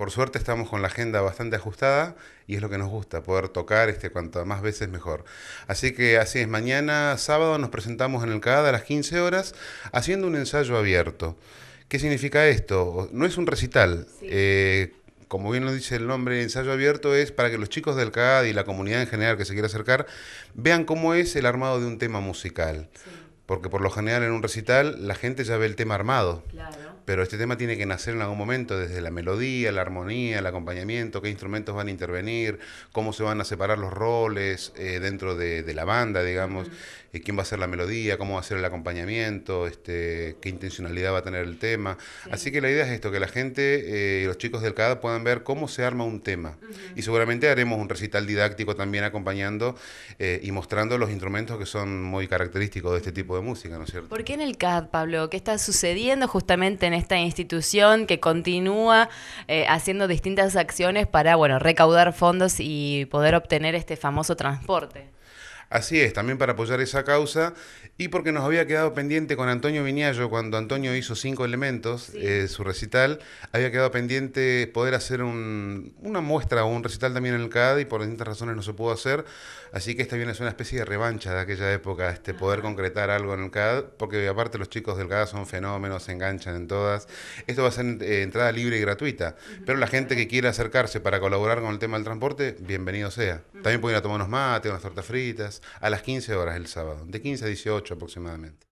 por suerte estamos con la agenda bastante ajustada y es lo que nos gusta, poder tocar este, cuanto más veces mejor. Así que así es, mañana sábado nos presentamos en el CAD a las 15 horas haciendo un ensayo abierto. ¿Qué significa esto? No es un recital. Eh, como bien lo dice el nombre, ensayo abierto es para que los chicos del CAD y la comunidad en general que se quiera acercar vean cómo es el armado de un tema musical. Porque por lo general en un recital la gente ya ve el tema armado. Claro. Pero este tema tiene que nacer en algún momento, desde la melodía, la armonía, el acompañamiento, qué instrumentos van a intervenir, cómo se van a separar los roles eh, dentro de, la banda, digamos, eh, quién va a ser la melodía, cómo va a ser el acompañamiento, este, qué intencionalidad va a tener el tema. Así que la idea es esto, que la gente eh, y los chicos del CAD puedan ver cómo se arma un tema. Y seguramente haremos un recital didáctico también acompañando y mostrando los instrumentos que son muy característicos de este tipo de música, ¿no es cierto? ¿Por qué en el CAD, Pablo? ¿Qué está sucediendo justamente en esta institución que continúa eh, haciendo distintas acciones para, bueno, recaudar fondos y poder obtener este famoso transporte? Así es, también para apoyar esa causa y porque nos había quedado pendiente con Antonio Viñallo, cuando Antonio hizo Cinco Elementos, eh, su recital, había quedado pendiente poder hacer una muestra o un recital también en el CAD y por distintas razones no se pudo hacer. Así que esta viene a ser una especie de revancha de aquella época, este, poder concretar algo en el CAD, porque aparte los chicos del CAD son fenómenos, se enganchan en todas. Esto va a ser eh, entrada libre y gratuita, pero la gente que quiera acercarse para colaborar con el tema del transporte, bienvenido sea. También pueden ir a tomar unos mates, unas tortas fritas a las 15 horas el sábado, de 15 a 18 aproximadamente.